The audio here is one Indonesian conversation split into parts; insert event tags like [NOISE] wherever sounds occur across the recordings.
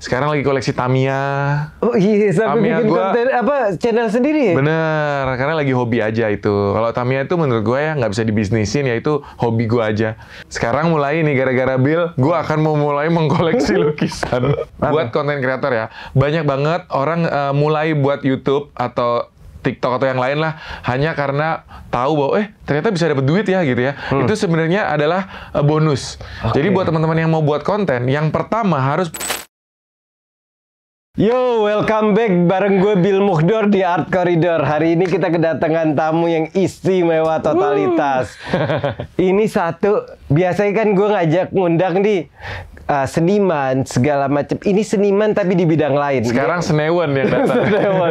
Sekarang lagi koleksi Tamiya. Oh iya, sampai Tamiya bikin gua, konten apa channel sendiri ya? Bener, karena lagi hobi aja itu. Kalau Tamiya itu menurut gue ya nggak bisa dibisnisin, ya itu hobi gue aja. Sekarang mulai nih gara-gara Bill, gue akan memulai mengkoleksi [LAUGHS] lukisan. buat konten kreator ya, banyak banget orang uh, mulai buat YouTube atau TikTok atau yang lain lah hanya karena tahu bahwa eh ternyata bisa dapat duit ya gitu ya. Hmm. Itu sebenarnya adalah eh, bonus. Okay. Jadi buat teman-teman yang mau buat konten, yang pertama harus Yo, welcome back bareng gue Bill Muhdor di Art Corridor. Hari ini kita kedatangan tamu yang istimewa totalitas. Uh. [LAUGHS] ini satu, biasanya kan gue ngajak ngundang di uh, eh, seniman segala macam. Ini seniman tapi di bidang lain. Sekarang ya? senewan ya datang. [LAUGHS] senewan.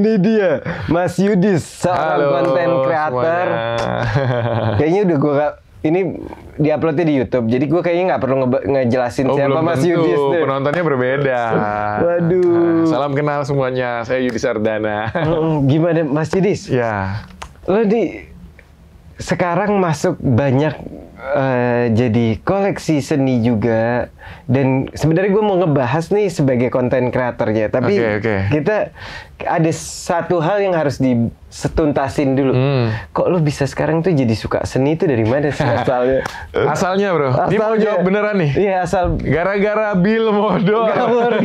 ini dia, Mas Yudis, seorang konten kreator. Kayaknya udah gue ini diuploadnya di YouTube, jadi gue kayaknya nggak perlu nge ngejelasin oh, siapa Mas tentu. Yudis. Tuh. Penontonnya berbeda. [LAUGHS] Waduh. Nah, salam kenal semuanya, saya Yudis Ardana. Gimana Mas Yudis? Ya. Lo di sekarang masuk banyak uh, jadi koleksi seni juga dan sebenarnya gue mau ngebahas nih sebagai konten kreatornya tapi okay, okay. kita ada satu hal yang harus disetuntasin dulu hmm. kok lo bisa sekarang tuh jadi suka seni itu dari mana sih asalnya [LAUGHS] asalnya bro asalnya, ini mau jawab beneran nih iya asal gara-gara Bill Modor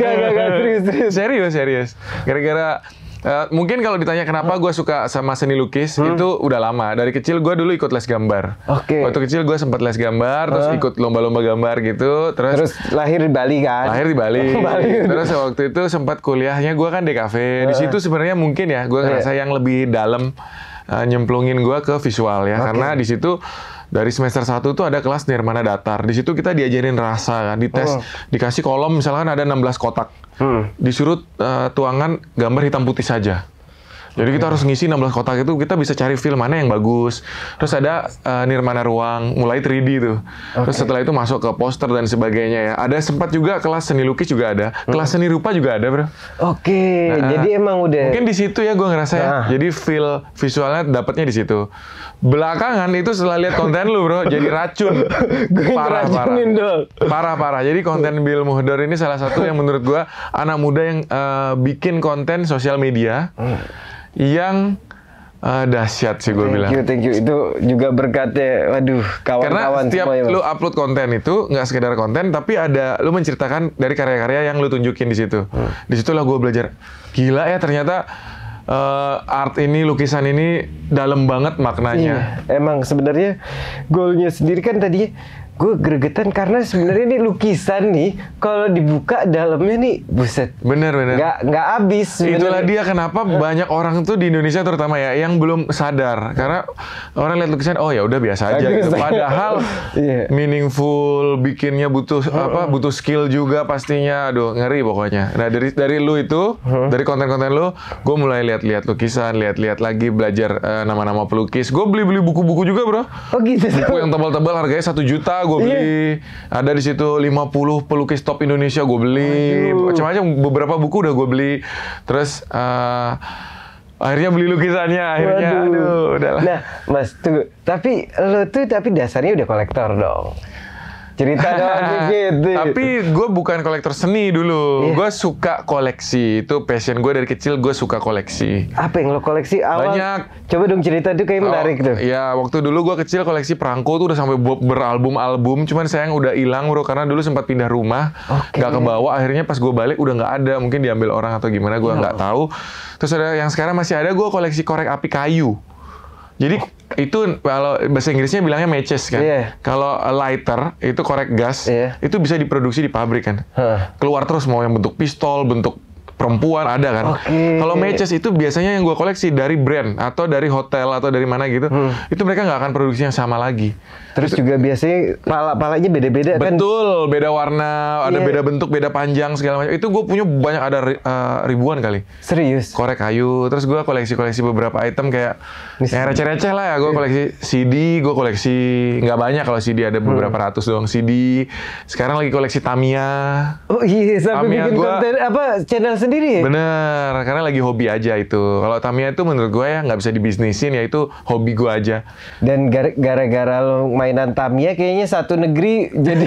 gak, gak, gak, [LAUGHS] serius, serius serius serius gara-gara Uh, mungkin kalau ditanya kenapa gue suka sama seni lukis hmm. itu udah lama dari kecil gue dulu ikut les gambar. Oke. Okay. Waktu kecil gue sempat les gambar, uh. terus ikut lomba-lomba gambar gitu, terus. Terus lahir di Bali kan? Lahir di Bali. [LAUGHS] Bali. Terus waktu itu sempat kuliahnya gue kan di kafe. Uh. Di situ sebenarnya mungkin ya gue iya. ngerasa yang lebih dalam uh, nyemplungin gue ke visual ya, okay. karena di situ dari semester 1 itu ada kelas nirmana datar. Di situ kita diajarin rasa kan, dites, oh. dikasih kolom misalkan ada 16 kotak. Hmm. Disuruh uh, tuangan gambar hitam putih saja. Jadi kita harus ngisi 16 kotak itu kita bisa cari film mana yang bagus. Terus ada uh, Nirmana Ruang, mulai 3D tuh. Okay. Terus setelah itu masuk ke poster dan sebagainya ya. Ada sempat juga kelas seni lukis juga ada, hmm. kelas seni rupa juga ada, Bro. Oke, okay. nah, eh, jadi emang udah Mungkin di situ ya gue ngerasa ya. Nah. Jadi feel visualnya dapatnya di situ. Belakangan itu setelah lihat konten lu, Bro, jadi racun. [LAUGHS] parah, parah. Parah, parah. Jadi konten Bill Muhdor ini salah satu yang menurut gue anak muda yang uh, bikin konten sosial media. Hmm yang uh, dahsyat sih gue bilang. Thank you, thank you. Itu juga berkatnya, waduh, kawan-kawan Karena setiap semuanya, lu upload konten itu nggak sekedar konten, tapi ada lu menceritakan dari karya-karya yang lu tunjukin di situ. Hmm. Di situlah gue belajar. Gila ya ternyata uh, art ini lukisan ini dalam banget maknanya. Iya, emang sebenarnya goalnya sendiri kan tadi gue gregetan karena sebenarnya ini lukisan nih kalau dibuka dalamnya nih buset bener bener nggak nggak habis itulah dia kenapa banyak orang tuh di Indonesia terutama ya yang belum sadar karena orang lihat lukisan oh ya udah biasa aja gitu. padahal [LAUGHS] yeah. meaningful bikinnya butuh apa butuh skill juga pastinya aduh ngeri pokoknya nah dari dari lu itu dari konten-konten lu gue mulai lihat-lihat lukisan lihat-lihat lagi belajar eh, nama-nama uh, pelukis gue beli-beli buku-buku juga bro oh gitu buku yang tebal-tebal harganya satu juta gue beli. Yeah. Ada di situ 50 pelukis top Indonesia gue beli. Macam-macam beberapa buku udah gue beli. Terus uh, akhirnya beli lukisannya akhirnya Waduh. aduh udahlah. Nah, Mas tunggu. Tapi lo tuh tapi dasarnya udah kolektor dong cerita [LAUGHS] dong gitu. Tapi gue bukan kolektor seni dulu. Yeah. Gue suka koleksi. Itu passion gue dari kecil gue suka koleksi. Apa yang lo koleksi awal? Banyak. Coba dong cerita itu kayak oh, menarik tuh. Iya, waktu dulu gue kecil koleksi perangko tuh udah sampai beralbum-album. Cuman sayang udah hilang bro karena dulu sempat pindah rumah. Okay. Gak kebawa. Akhirnya pas gue balik udah nggak ada. Mungkin diambil orang atau gimana gue iya. nggak yeah. tahu. Terus ada yang sekarang masih ada gue koleksi korek api kayu. Jadi itu kalau bahasa Inggrisnya bilangnya matches kan. Yeah. Kalau lighter itu korek gas yeah. itu bisa diproduksi di pabrik kan. Huh. Keluar terus mau yang bentuk pistol, bentuk perempuan ada kan. Okay. Kalau matches itu biasanya yang gue koleksi dari brand atau dari hotel atau dari mana gitu, hmm. itu mereka nggak akan produksi yang sama lagi. Terus juga biasanya pala-palanya beda-beda kan? Betul, beda warna, ada yeah. beda bentuk, beda panjang segala macam. Itu gue punya banyak ada uh, ribuan kali. Serius? Korek kayu. Terus gue koleksi-koleksi beberapa item kayak ya receh-receh lah ya. Gue iya. koleksi CD, gue koleksi nggak banyak kalau CD ada hmm. beberapa hmm. ratus doang CD. Sekarang lagi koleksi Tamiya. Oh iya, sampai Tamiya bikin gua, konten apa channel sendiri ya? Bener, karena lagi hobi aja itu. Kalau Tamiya itu menurut gue ya nggak bisa dibisnisin ya itu hobi gue aja. Dan gara-gara lo main mainan Tamiya kayaknya satu negeri [LAUGHS] jadi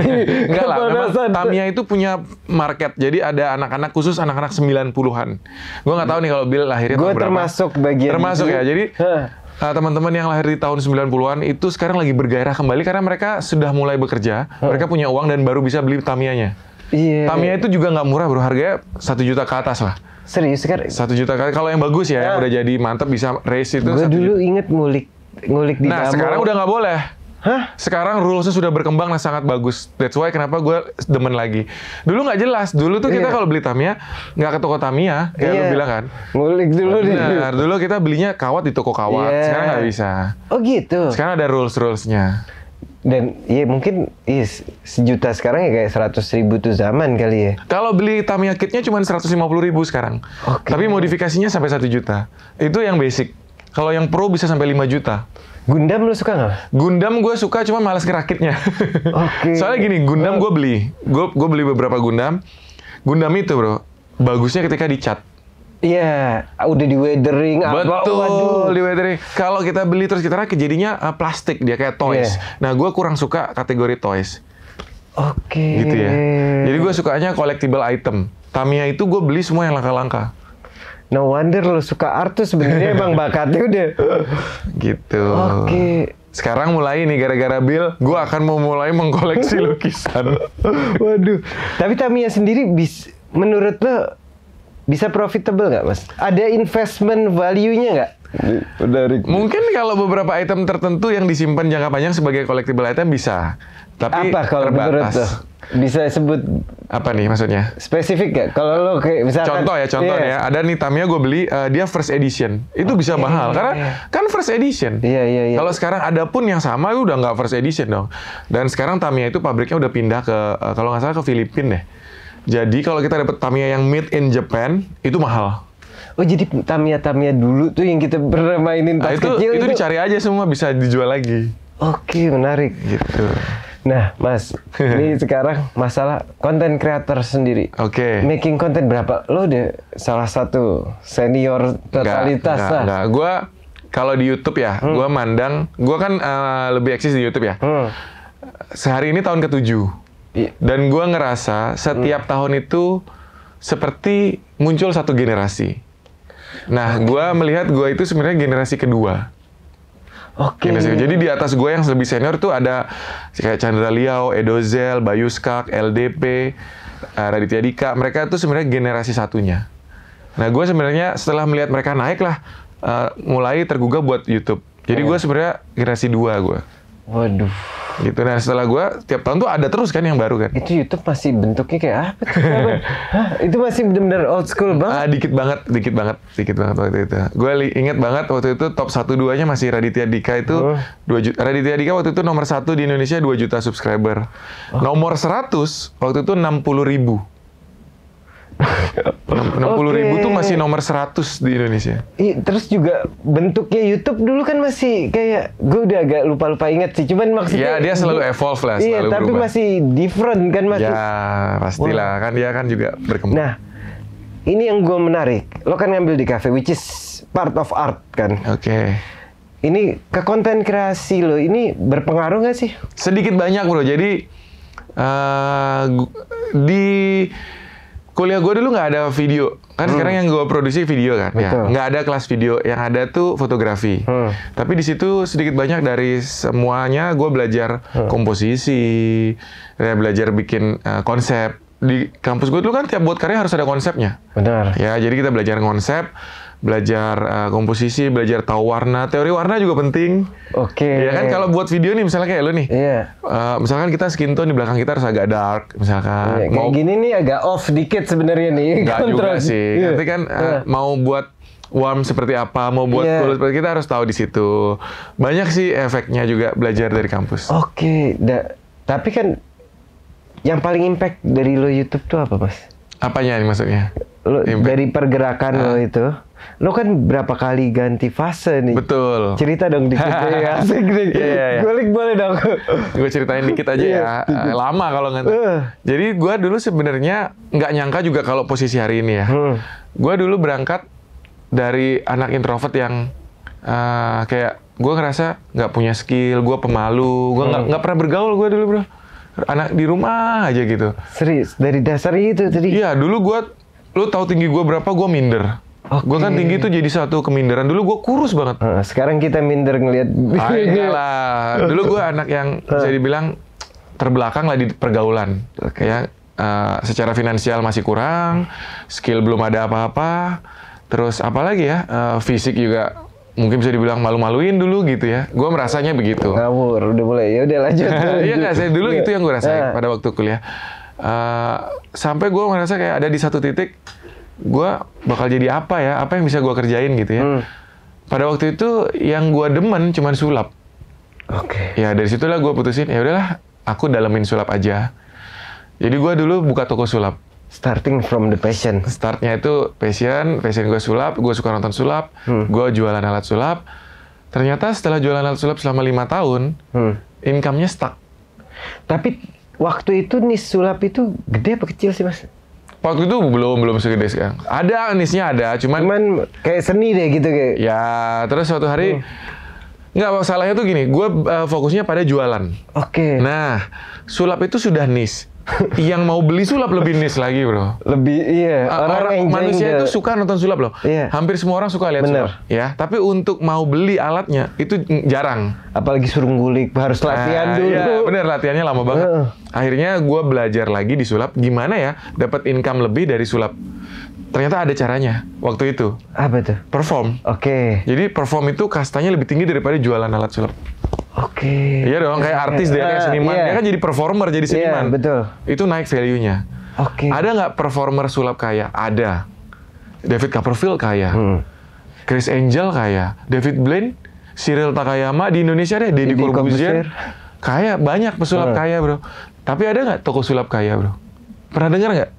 enggak lah. Memang Tamiya itu punya market. Jadi ada anak-anak khusus anak-anak 90-an. Gue nggak tahu nih kalau Bill lahirnya Gue termasuk bagian Termasuk ya. Jadi eh, teman-teman yang lahir di tahun 90-an itu sekarang lagi bergairah kembali karena mereka sudah mulai bekerja, hmm. mereka punya uang dan baru bisa beli Tamiya-nya. Yeah. Tamiya itu juga nggak murah bro, harganya satu juta ke atas lah. Serius kan? Satu juta atas, Kalau yang bagus ya, nah. yang udah jadi mantep bisa race itu. Gue dulu juta. inget ngulik ngulik di Nah, sekarang udah nggak boleh. Hah? Sekarang rulesnya sudah berkembang dan sangat bagus. That's why kenapa gue demen lagi. Dulu nggak jelas. Dulu tuh yeah. kita iya. kalau beli Tamiya nggak ke toko Tamiya, kayak yeah. lu iya. bilang kan. Ngulik dulu Benar. Dulu kita belinya kawat di toko kawat. Yeah. Sekarang nggak bisa. Oh gitu. Sekarang ada rules rulesnya. Dan ya mungkin ya, sejuta sekarang ya kayak seratus ribu tuh zaman kali ya. Kalau beli Tamiya kitnya cuma seratus lima puluh ribu sekarang. Okay. Tapi modifikasinya sampai satu juta. Itu yang basic. Kalau yang pro bisa sampai lima juta. Gundam lu suka nggak? Gundam gue suka, cuma malas ngerakitnya. Oke. Okay. [LAUGHS] Soalnya gini, Gundam gue beli, gue gue beli beberapa Gundam. Gundam itu bro, bagusnya ketika dicat. Iya, yeah, udah di weathering ah, Betul, apa? di weathering. Kalau kita beli terus kita rakit, jadinya uh, plastik dia kayak toys. Yeah. Nah, gue kurang suka kategori toys. Oke. Okay. Gitu ya. Jadi gue sukanya collectible item. Tamiya itu gue beli semua yang langka-langka. No wonder lo suka art tuh sebenarnya [LAUGHS] emang bakatnya udah gitu. Oke. Okay. Sekarang mulai nih gara-gara Bill, gue akan mau mulai mengkoleksi [LAUGHS] lukisan. Waduh. Tapi Tamiya sendiri bis, menurut lo bisa profitable nggak mas? Ada investment value-nya nggak? Dari mungkin kalau beberapa item tertentu yang disimpan jangka panjang sebagai collectible item bisa tapi apa kalau terbatas. menurut Bisa sebut apa nih maksudnya? Spesifik ya Kalau lo kayak misalkan contoh ya, contoh yeah. ya. Ada nih Tamiya gue beli uh, dia first edition. Itu okay. bisa mahal karena yeah. Iya. kan first edition. Iya yeah, iya yeah, Yeah. Kalau sekarang ada pun yang sama itu udah nggak first edition dong. Dan sekarang Tamiya itu pabriknya udah pindah ke uh, kalau nggak salah ke Filipina deh. Jadi kalau kita dapet Tamiya yang made in Japan itu mahal. Oh jadi Tamiya-Tamiya dulu tuh yang kita bermainin nah, pas nah, itu, kecil itu, itu dicari aja semua bisa dijual lagi. Oke, menarik. Gitu. Nah, Mas, ini [LAUGHS] sekarang masalah konten kreator sendiri. Oke. Okay. Making konten berapa? Lo deh salah satu senior totalitas lah. Gua kalau di YouTube ya, hmm. gua mandang, gua kan uh, lebih eksis di YouTube ya. Hmm. Sehari ini tahun ketujuh. Iya. Dan gua ngerasa setiap hmm. tahun itu seperti muncul satu generasi. Nah, gua melihat gua itu sebenarnya generasi kedua. Oke. Okay. Jadi di atas gue yang lebih senior tuh ada kayak Chandra Liao, Edozel, Bayu Skak, LDP, eh, Raditya Dika. Mereka tuh sebenarnya generasi satunya. Nah gue sebenarnya setelah melihat mereka naik lah, uh, mulai tergugah buat YouTube. Jadi oh. gue iya. sebenarnya generasi dua gue. Waduh gitu nah setelah gue tiap tahun tuh ada terus kan yang baru kan itu YouTube masih bentuknya kayak apa tuh Hah, itu masih benar-benar old school banget ah, dikit banget dikit banget dikit banget waktu itu gue inget banget waktu itu top satu duanya masih Raditya Dika itu oh. Raditya Dika waktu itu nomor satu di Indonesia 2 juta subscriber oh. nomor 100 waktu itu enam puluh ribu puluh okay. ribu tuh masih nomor 100 di Indonesia. I, terus juga bentuknya YouTube dulu kan masih kayak gue udah agak lupa-lupa inget sih. Cuman maksudnya. Iya dia selalu evolve lah. Iya, selalu iya berubah. tapi masih different kan masih. Ya pastilah wow. kan dia kan juga berkembang. Nah ini yang gue menarik. Lo kan ngambil di cafe which is part of art kan. Oke. Okay ini ke konten kreasi lo ini berpengaruh gak sih? Sedikit banyak bro. Jadi uh, di kuliah gue dulu nggak ada video kan hmm. sekarang yang gue produksi video kan ya nggak ada kelas video yang ada tuh fotografi hmm. tapi di situ sedikit banyak dari semuanya gue belajar hmm. komposisi ya, belajar bikin uh, konsep di kampus gue dulu kan tiap buat karya harus ada konsepnya benar ya jadi kita belajar konsep belajar uh, komposisi, belajar tahu warna, teori warna juga penting. Oke. Okay. Ya kan kalau buat video nih misalnya kayak lu nih. Iya. Yeah. Uh, misalkan kita skin tone di belakang kita harus agak dark misalkan. Yeah, kayak mau gini nih agak off dikit sebenarnya nih. Enggak [LAUGHS] juga sih. Yeah. Nanti kan uh, eh, yeah. mau buat warm seperti apa, mau buat yeah. kulit seperti kita harus tahu di situ. Banyak sih efeknya juga belajar dari kampus. Oke, okay. tapi kan yang paling impact dari lo YouTube tuh apa, Mas? Apanya ini maksudnya? Lo, dari pergerakan uh. lo ah. itu lo kan berapa kali ganti fase nih. Betul. Cerita dong dikit ya. Asik [LAUGHS] nih. Iya, iya, iya. Gue boleh dong. gue ceritain dikit aja iya, ya. Eh, lama kalau nggak. Uh. Jadi gue dulu sebenarnya nggak nyangka juga kalau posisi hari ini ya. Hmm. Gue dulu berangkat dari anak introvert yang uh, kayak gue ngerasa nggak punya skill, gue pemalu, gue nggak hmm. pernah bergaul gue dulu bro. Anak di rumah aja gitu. Serius dari dasar itu tadi. Iya dulu gue, lo tahu tinggi gue berapa? Gue minder Okay. Gue kan tinggi tuh jadi satu keminderan. Dulu gue kurus banget. sekarang kita minder ngelihat. lah. Dulu gue anak yang uh. bisa dibilang terbelakang lah di pergaulan. Okay. Ya, uh, secara finansial masih kurang, skill belum ada apa-apa. Terus apalagi ya, uh, fisik juga mungkin bisa dibilang malu-maluin dulu gitu ya. Gue merasanya begitu. Ngawur, udah mulai. Ya udah lanjut. [LAUGHS] Iya nggak, saya dulu itu yang gue rasain pada waktu kuliah. Uh, sampai gue merasa kayak ada di satu titik gue bakal jadi apa ya? Apa yang bisa gue kerjain gitu ya? Hmm. Pada waktu itu yang gue demen cuman sulap. Oke. Okay. Ya dari situlah gue putusin ya udahlah aku dalemin sulap aja. Jadi gue dulu buka toko sulap. Starting from the passion. Startnya itu passion, passion gue sulap, gue suka nonton sulap, hmm. gue jualan alat sulap. Ternyata setelah jualan alat sulap selama lima tahun, hmm. income-nya stuck. Tapi waktu itu nih sulap itu gede apa kecil sih mas? Waktu itu belum belum segede sekarang. Ada anisnya ada, cuman cuman kayak seni deh gitu kayak. Ya, terus suatu hari hmm. Nggak, masalahnya tuh gini, gue uh, fokusnya pada jualan. Oke. Okay. Nah, sulap itu sudah nis yang mau beli sulap lebih nis lagi bro. Lebih iya. Orang, orang manusia itu suka nonton sulap loh. Iya. Hampir semua orang suka lihat Bener. sulap. Ya, tapi untuk mau beli alatnya itu jarang. Apalagi suruh ngulik harus nah, latihan iya, dulu. Iya, bener latihannya lama banget. Uh. Akhirnya gue belajar lagi di sulap. Gimana ya dapat income lebih dari sulap? ternyata ada caranya waktu itu. Apa itu? Perform. Oke. Okay. Jadi perform itu kastanya lebih tinggi daripada jualan alat sulap. Oke. Okay. Iya dong, kayak artis dia, kayak eh, seniman. Yeah. Dia kan jadi performer, jadi iya, seniman. Yeah, betul. Itu naik value-nya. Oke. Okay. Ada nggak performer sulap kaya? Ada. David Copperfield kaya. Hmm. Chris Angel kaya. David Blaine, Cyril Takayama di Indonesia deh, Deddy Corbuzier. Kaya, banyak pesulap hmm. kaya bro. Tapi ada nggak toko sulap kaya bro? Pernah dengar nggak?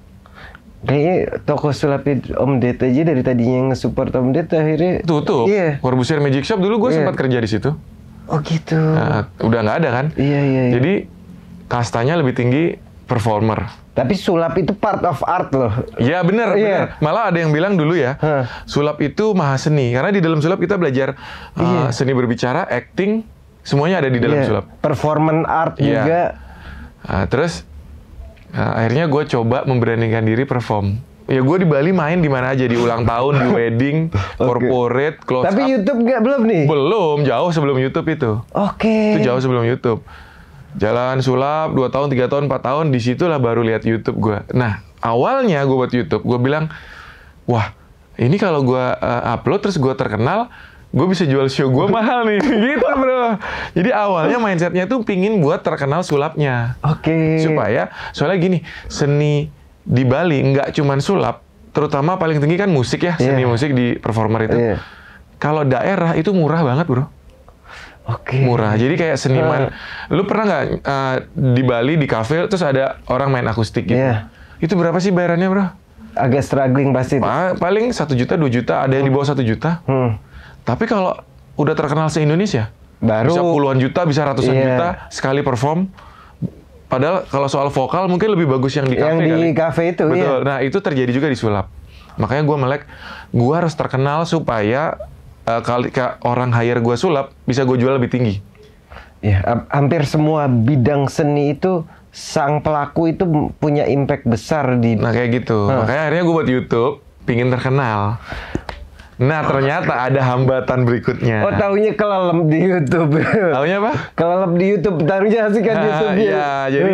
Kayaknya toko sulap Om Ded aja dari tadinya nge-support Om Ded akhirnya tutup. Iya. Warbusier Magic Shop dulu gue iya. sempat kerja di situ. Oh gitu. Nah, udah nggak ada kan? Iya iya. iya. Jadi kastanya lebih tinggi performer. Tapi sulap itu part of art loh. Iya benar yeah. bener. Malah ada yang bilang dulu ya, huh. sulap itu maha seni. Karena di dalam sulap kita belajar yeah. uh, iya. seni berbicara, acting, semuanya ada di dalam yeah. sulap. Performance art yeah. juga. Uh, terus Nah, akhirnya gue coba memberanikan diri perform. Ya gue di Bali main di mana aja di ulang tahun, di [LAUGHS] wedding, okay. corporate, close Tapi up. YouTube nggak belum nih? Belum, jauh sebelum YouTube itu. Oke. Okay. Itu jauh sebelum YouTube. Jalan sulap dua tahun, tiga tahun, empat tahun disitulah baru lihat YouTube gue. Nah awalnya gue buat YouTube gue bilang wah ini kalau gue uh, upload terus gue terkenal gue bisa jual show gue [LAUGHS] mahal nih gitu bro jadi awalnya oh. mindsetnya tuh pingin buat terkenal sulapnya. Oke. Okay. Supaya soalnya gini seni di Bali nggak cuman sulap, terutama paling tinggi kan musik ya seni yeah. musik di performer itu. Yeah. Kalau daerah itu murah banget bro. Oke. Okay. Murah. Jadi kayak seniman. Uh. Lu pernah nggak uh, di Bali di kafe terus ada orang main akustik gitu? Yeah. Itu berapa sih bayarannya bro? Agak struggling pasti. Pa paling satu juta dua juta ada yang di hmm. bawah satu juta. Hmm. Tapi kalau udah terkenal se Indonesia, baru bisa puluhan juta bisa ratusan yeah. juta sekali perform padahal kalau soal vokal mungkin lebih bagus yang di kafe yang di kali. kafe itu betul yeah. nah itu terjadi juga di sulap makanya gue melek gue harus terkenal supaya uh, kali orang hire gue sulap bisa gue jual lebih tinggi ya hampir semua bidang seni itu sang pelaku itu punya impact besar di nah kayak gitu huh. makanya akhirnya gue buat YouTube pingin terkenal Nah ternyata ada hambatan berikutnya. Oh tahunya kelelep di YouTube. Tahunya apa? Kelelep di YouTube. Taruhnya asik kan nah, YouTube. Ya? Iya, jadi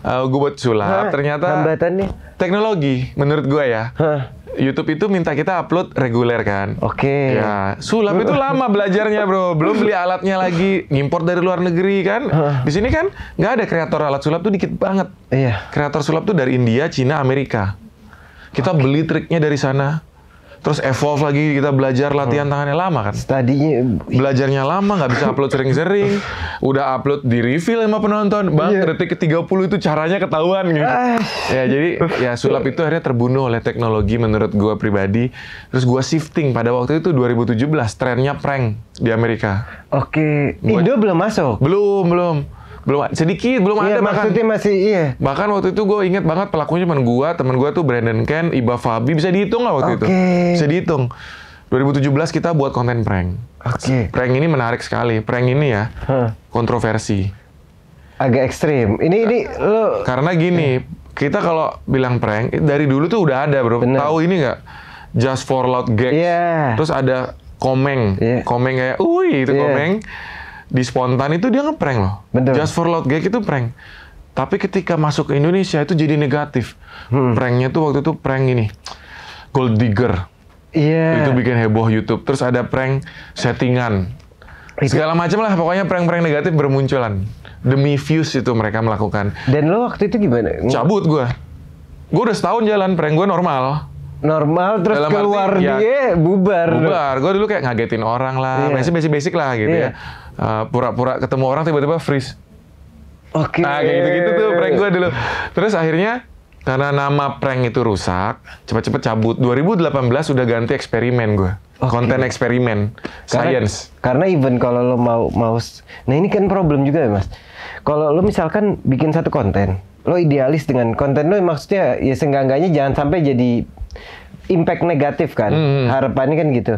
uh, eh, gue buat sulap. Hah, ternyata hambatannya teknologi menurut gue ya. Hah. YouTube itu minta kita upload reguler kan. Oke. Okay. Ya, sulap itu lama belajarnya bro, belum beli alatnya lagi, ngimpor dari luar negeri kan. Di sini kan nggak ada kreator alat sulap tuh dikit banget. Iya. Kreator sulap tuh dari India, Cina, Amerika. Kita okay. beli triknya dari sana terus evolve lagi kita belajar latihan hmm. tangannya lama kan tadinya belajarnya lama nggak bisa upload sering-sering [LAUGHS] udah upload di reveal sama penonton bang yeah. detik ke 30 itu caranya ketahuan gitu ah. ya jadi ya sulap itu akhirnya terbunuh oleh teknologi menurut gua pribadi terus gua shifting pada waktu itu 2017 trennya prank di Amerika oke okay. Indo belum masuk belum belum belum sedikit belum iya, ada maksudnya bahkan. masih iya bahkan waktu itu gue inget banget pelakunya cuma gue teman gue tuh Brandon Ken Iba Fabi bisa dihitung lah waktu okay. itu bisa dihitung 2017 kita buat konten prank oke okay. prank ini menarik sekali prank ini ya huh. kontroversi agak ekstrim ini ini lo karena gini kita kalau bilang prank dari dulu tuh udah ada bro tahu ini nggak just for loud gags yeah. terus ada komeng yeah. komeng kayak ui itu yeah. komeng di spontan itu dia ngeprank loh. Bener. Just for love gag itu prank. Tapi ketika masuk ke Indonesia itu jadi negatif. Hmm. Pranknya tuh waktu itu prank ini. Gold digger. Iya. Yeah. Itu bikin heboh YouTube. Terus ada prank settingan. Itu. Segala macam lah pokoknya prank-prank negatif bermunculan. Demi views itu mereka melakukan. Dan lo waktu itu gimana? Cabut gue Gue udah setahun jalan, prank gue normal normal terus Dalam keluar arti, ya dia ya, bubar. Bubar. Gue dulu kayak ngagetin orang lah, yeah. basic basic basic lah gitu yeah. ya. Ah, pura-pura uh, ketemu orang tiba-tiba freeze. Oke. Okay. Nah, kayak gitu-gitu tuh prank gue dulu. Terus akhirnya karena nama prank itu rusak, cepat-cepat cabut. 2018 sudah ganti eksperimen gue. Okay. Konten eksperimen, science. Karena, karena even kalau lo mau mau, nah ini kan problem juga ya mas. Kalau lo misalkan bikin satu konten, lo idealis dengan konten lo maksudnya ya seenggak jangan sampai jadi impact negatif kan. Hmm. hmm. Harapannya kan gitu.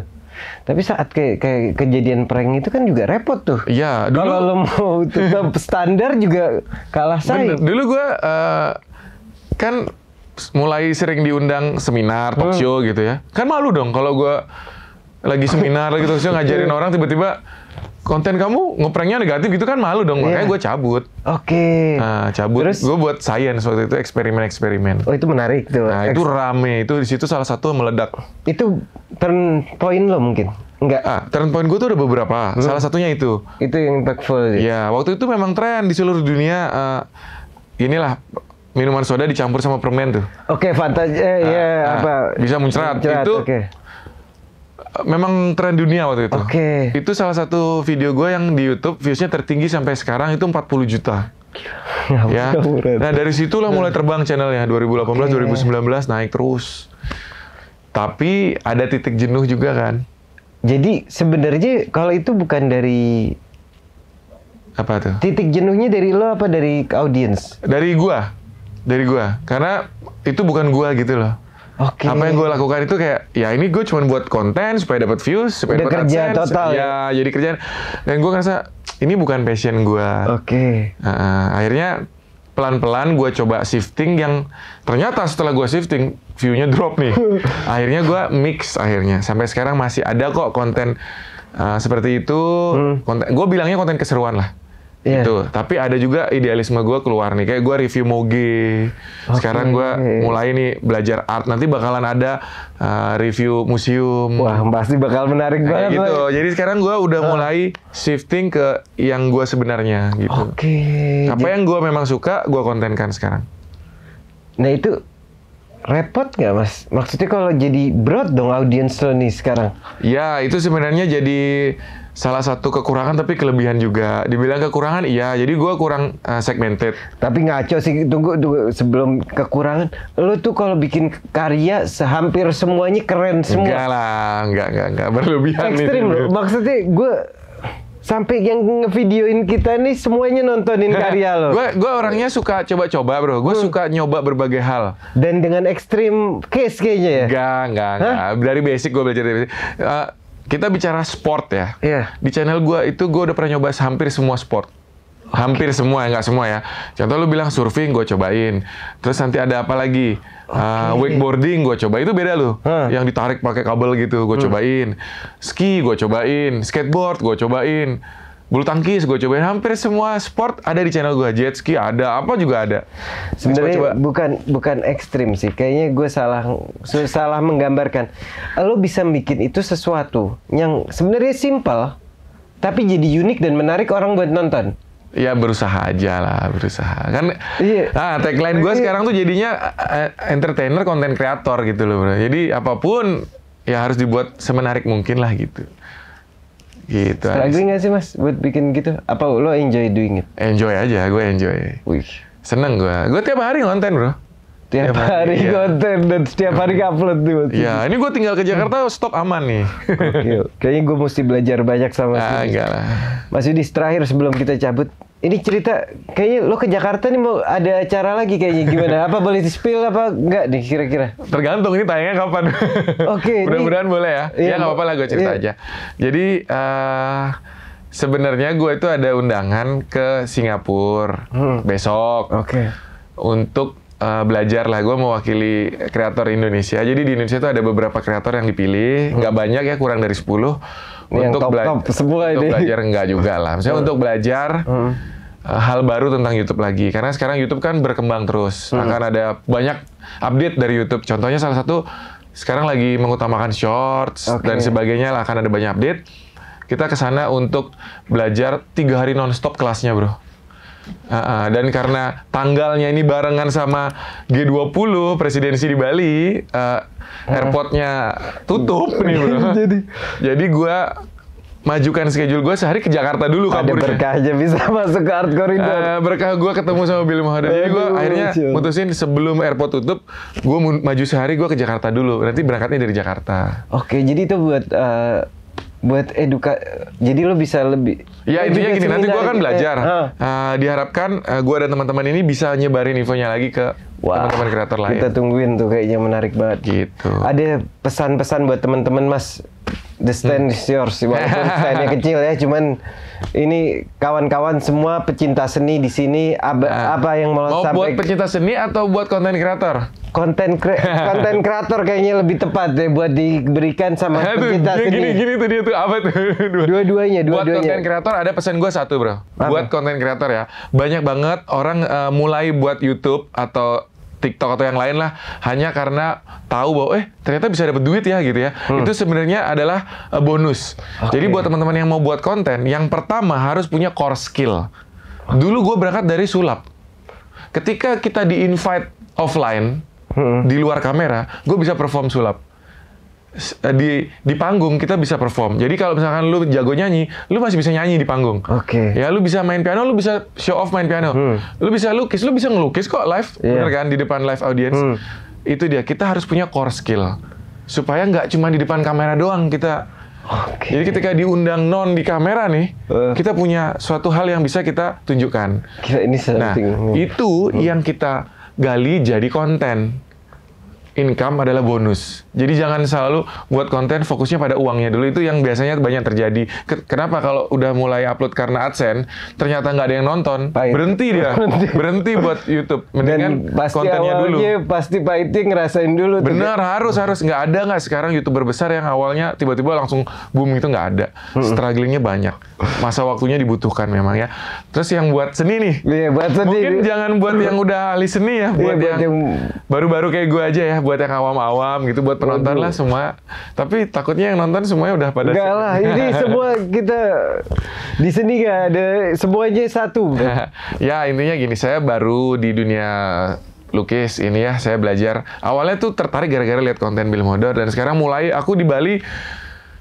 Tapi saat ke, ke kejadian prank itu kan juga repot tuh. Iya, dulu kalau mau [LAUGHS] tetap standar juga kalah saing. Bener. Dulu gue uh, kan mulai sering diundang seminar, talk hmm. show hmm. gitu ya. Kan malu dong kalau gue lagi seminar lagi talk show ngajarin [LAUGHS] orang tiba-tiba konten kamu ngepranknya negatif gitu kan malu dong yeah. makanya iya. gue cabut oke okay. nah, cabut terus gue buat science waktu itu eksperimen eksperimen oh itu menarik tuh nah itu rame itu di situ salah satu meledak itu turn point lo mungkin Enggak. Ah, turn point gue tuh ada beberapa. Hmm. Salah satunya itu. Itu yang impactful. Ya, waktu itu memang tren di seluruh dunia uh, inilah minuman soda dicampur sama permen tuh. Oke, okay, fantasi eh, nah, ya nah, apa? Bisa muncrat. muncrat itu okay memang tren dunia waktu itu. Oke. Okay. Itu salah satu video gue yang di YouTube viewsnya tertinggi sampai sekarang itu 40 juta. ya. ya. Nah dari situlah mulai terbang channelnya 2018, okay. 2019 naik terus. Tapi ada titik jenuh juga kan. Jadi sebenarnya kalau itu bukan dari apa tuh? Titik jenuhnya dari lo apa dari audience? Dari gua. Dari gua. Karena itu bukan gua gitu loh Okay. Apa yang gue lakukan itu kayak ya ini gue cuma buat konten supaya dapat views, supaya dapat kerja AdSense. total. Ya, ya jadi kerjaan. Dan gue ngerasa ini bukan passion gue. Oke. Okay. Uh, akhirnya pelan-pelan gue coba shifting yang ternyata setelah gue shifting viewnya drop nih. [LAUGHS] akhirnya gue mix akhirnya. Sampai sekarang masih ada kok konten uh, seperti itu. Hmm. Konten, gue bilangnya konten keseruan lah yeah. itu tapi ada juga idealisme gue keluar nih kayak gue review moge okay. sekarang gue mulai nih belajar art nanti bakalan ada uh, review museum wah pasti bakal menarik kayak banget gitu jadi sekarang gue udah uh. mulai shifting ke yang gue sebenarnya gitu oke okay. apa jadi... yang gue memang suka gue kontenkan sekarang nah itu repot nggak mas? Maksudnya kalau jadi broad dong audiens lo nih sekarang? Ya itu sebenarnya jadi salah satu kekurangan tapi kelebihan juga. Dibilang kekurangan iya, jadi gua kurang uh, segmented. Tapi ngaco sih tunggu tunggu sebelum kekurangan. Lu tuh kalau bikin karya hampir semuanya keren semua. Enggak lah, enggak enggak enggak berlebihan Ekstrim loh. Maksudnya gua sampai yang ngevideoin kita nih semuanya nontonin karya lo. Gue gue orangnya suka coba-coba bro. Gue hmm. suka nyoba berbagai hal. Dan dengan ekstrim case kayaknya ya. Enggak enggak enggak. Dari basic gue belajar dari basic. Uh, kita bicara sport ya. Iya. Di channel gue itu gue udah pernah nyoba hampir semua sport. Hampir semua ya, nggak semua ya. Contoh lu bilang surfing, gue cobain. Terus nanti ada apa lagi? Okay. Uh, wakeboarding, gue coba. Itu beda loh. Huh. Yang ditarik pakai kabel gitu, gue hmm. cobain. Ski, gue cobain. Skateboard, gue cobain bulu tangkis gue cobain hampir semua sport ada di channel gue jet ski ada apa juga ada sebenarnya coba... bukan bukan ekstrim sih kayaknya gue salah salah menggambarkan lo bisa bikin itu sesuatu yang sebenarnya simple tapi jadi unik dan menarik orang buat nonton Ya berusaha aja lah, berusaha. Kan iya. nah, tagline gue iya. sekarang tuh jadinya eh, eh, entertainer, konten kreator gitu loh bro. Jadi apapun ya harus dibuat semenarik mungkin lah gitu. Gitu. Struggling gak sih mas buat bikin gitu? Apa lo enjoy doing it? Enjoy aja, gue enjoy. Wih. Seneng gue. Gue tiap hari konten bro. Tiap, tiap hari, hari konten iya. dan setiap hari iya. upload tuh. Iya, ini gue tinggal ke Jakarta stok aman nih. kayaknya gue mesti belajar banyak sama Mas ah, Mas Yudis, terakhir sebelum kita cabut, ini cerita kayaknya lo ke Jakarta nih mau ada acara lagi kayaknya gimana? [LAUGHS] Apa boleh di spill apa enggak nih kira-kira? Tergantung ini tayangnya kapan. [LAUGHS] Oke. Okay, Mudah-mudahan boleh ya. Iya, ya nggak apa-apa lah gue cerita iya. aja. Jadi uh, sebenarnya gue itu ada undangan ke Singapura hmm. besok. Oke. Okay. Untuk uh, belajar lah gue mewakili kreator Indonesia. Jadi di Indonesia itu ada beberapa kreator yang dipilih, nggak hmm. banyak ya kurang dari 10 untuk top, bela- top semua untuk ini. belajar enggak juga lah. Misalnya untuk belajar hmm. hal baru tentang YouTube lagi karena sekarang YouTube kan berkembang terus. Hmm. Akan ada banyak update dari YouTube. Contohnya salah satu sekarang lagi mengutamakan shorts okay. dan sebagainya lah akan ada banyak update. Kita ke sana untuk belajar tiga hari nonstop kelasnya, bro. Uh, uh, dan karena tanggalnya ini barengan sama G20 presidensi di Bali, uh, airportnya tutup nih bro. [LAUGHS] jadi, jadi gue majukan schedule gue sehari ke Jakarta dulu kan. Ada bisa [LAUGHS] masuk ke art corridor. Uh, berkah gue ketemu sama Bill Mahadan. Jadi gue akhirnya lucu. mutusin sebelum airport tutup, gue maju sehari gue ke Jakarta dulu. Nanti berangkatnya dari Jakarta. Oke, jadi itu buat uh, buat eduka jadi lo bisa lebih ya intinya gini nanti gue akan gitu ya? belajar uh. diharapkan uh, eh, gue dan teman-teman ini bisa nyebarin infonya lagi ke teman-teman kreator lain kita tungguin tuh kayaknya menarik banget gitu ada pesan-pesan buat teman-teman mas the stand hmm. is yours walaupun [LAUGHS] standnya kecil ya cuman ini kawan-kawan semua pecinta seni di sini ab, nah, apa yang mau, mau sampai buat pecinta seni atau buat konten kreator? Konten [LAUGHS] konten kreator kayaknya lebih tepat deh buat diberikan sama kita. pecinta gini, seni. Gini gini tuh dia tuh apa tuh? Dua-duanya, dua-duanya. Buat konten kreator ada pesan gue satu, Bro. Apa? Buat konten kreator ya. Banyak banget orang uh, mulai buat YouTube atau TikTok atau yang lain lah hanya karena tahu bahwa eh ternyata bisa dapat duit ya gitu ya. Hmm. Itu sebenarnya adalah eh, bonus. Okay. Jadi buat teman-teman yang mau buat konten, yang pertama harus punya core skill. Dulu gue berangkat dari sulap. Ketika kita di invite offline hmm. di luar kamera, gue bisa perform sulap. Eh, di di panggung kita bisa perform. Jadi kalau misalkan lu jago nyanyi, lu masih bisa nyanyi di panggung. Oke. Okay. Ya lu bisa main piano, lu bisa show off main piano. Hmm. Lu bisa lukis, lu bisa ngelukis kok live, yeah. bener kan di depan live audience. Hmm. Itu dia. Kita harus punya core skill supaya nggak cuma di depan kamera doang kita. Okay. Jadi ketika diundang non di kamera nih, uh. kita punya suatu hal yang bisa kita tunjukkan. Kira ini Nah, itu hmm. yang kita gali jadi konten income adalah bonus. Jadi jangan selalu buat konten fokusnya pada uangnya dulu itu yang biasanya banyak terjadi. Kenapa kalau udah mulai upload karena AdSense, ternyata nggak ada yang nonton, pahit. berhenti dia, [LAUGHS] berhenti buat YouTube. Mendingan pasti kontennya dulu. Pasti pahitnya ngerasain dulu. Benar harus harus nggak ada nggak sekarang youtuber besar yang awalnya tiba-tiba langsung booming itu nggak ada. Strugglingnya banyak, masa waktunya dibutuhkan memang ya. Terus yang buat seni nih, iya, buat seni. mungkin jangan buat yang udah ahli seni ya, buat, iya, buat yang baru-baru kayak gue aja ya buat yang awam-awam gitu buat penonton Waduh. lah semua. Tapi takutnya yang nonton semuanya udah pada Enggak lah, ini [LAUGHS] semua kita di sini gak ada semuanya satu. [LAUGHS] ya intinya gini, saya baru di dunia lukis ini ya saya belajar awalnya tuh tertarik gara-gara lihat konten Bill Modor dan sekarang mulai aku di Bali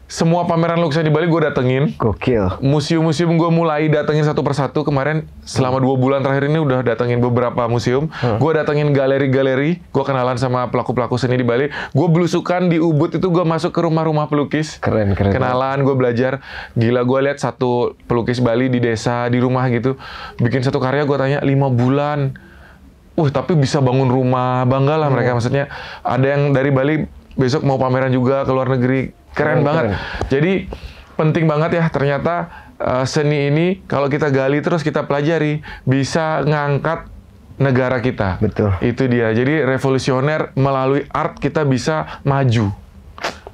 semua pameran lukisan di Bali gue datengin. Gokil. Museum-museum gue mulai datengin satu persatu. Kemarin selama dua bulan terakhir ini udah datengin beberapa museum. Hmm. Gue datengin galeri-galeri. Gue kenalan sama pelaku-pelaku seni di Bali. Gue belusukan di Ubud itu gue masuk ke rumah-rumah pelukis. Keren, keren. Kenalan, gue belajar. Gila gue lihat satu pelukis Bali di desa, di rumah gitu. Bikin satu karya gue tanya, lima bulan. Uh, tapi bisa bangun rumah. Bangga lah hmm. mereka. Maksudnya ada yang dari Bali besok mau pameran juga ke luar negeri keren, keren banget. Keren. Jadi penting banget ya ternyata uh, seni ini kalau kita gali terus kita pelajari bisa ngangkat negara kita. Betul. Itu dia. Jadi revolusioner melalui art kita bisa maju.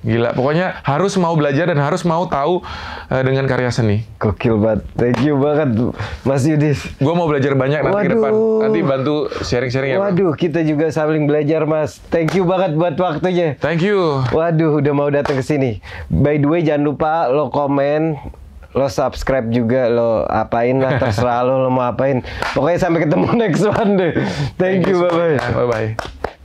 Gila, pokoknya harus mau belajar dan harus mau tahu uh, dengan karya seni. Gokil banget. Thank you banget Mas Yudis. Gue mau belajar banyak nanti Waduh. ke depan. Nanti bantu sharing-sharing ya. Waduh, bang. kita juga saling belajar, Mas. Thank you banget buat waktunya. Thank you. Waduh, udah mau datang ke sini. By the way, jangan lupa lo komen lo subscribe juga lo apain lah [LAUGHS] terserah lo lo mau apain pokoknya sampai ketemu [LAUGHS] next one deh thank, thank you bye bye